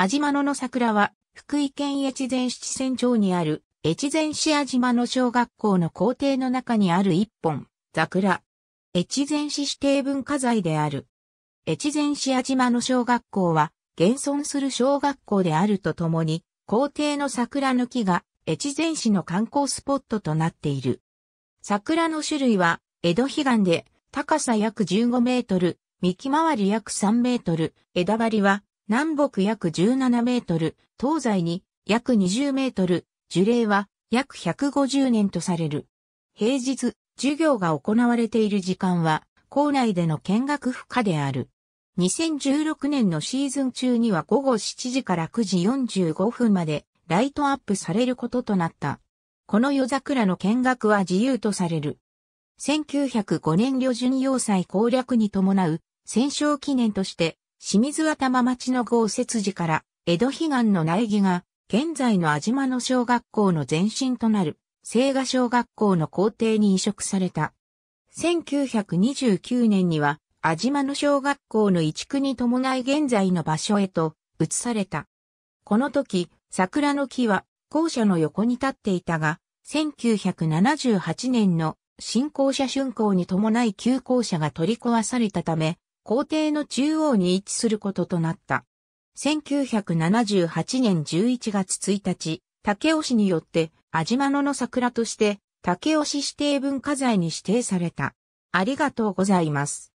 安島野の桜は、福井県越前七仙町にある、越前市安島野小学校の校庭の中にある一本、桜。越前市指定文化財である。越前市安島野小学校は、現存する小学校であるとともに、校庭の桜の木が、越前市の観光スポットとなっている。桜の種類は、江戸彼岸で、高さ約15メートル、幹回り約3メートル、枝張りは南北約17メートル、東西に約20メートル、樹齢は約150年とされる。平日、授業が行われている時間は、校内での見学不可である。2016年のシーズン中には午後7時から9時45分までライトアップされることとなった。この夜桜の見学は自由とされる。1905年旅順要塞攻略に伴う戦勝記念として清水頭町の豪雪時から、江戸悲願の苗木が、現在の安島の小学校の前身となる、青賀小学校の校庭に移植された。1929年には、安島の小学校の移築に伴い現在の場所へと移された。この時、桜の木は校舎の横に立っていたが、1978年の新校舎竣工に伴い旧校舎が取り壊されたため、皇帝の中央に位置することとなった。1978年11月1日、竹雄市によって、安島野の桜として、竹尾市指定文化財に指定された。ありがとうございます。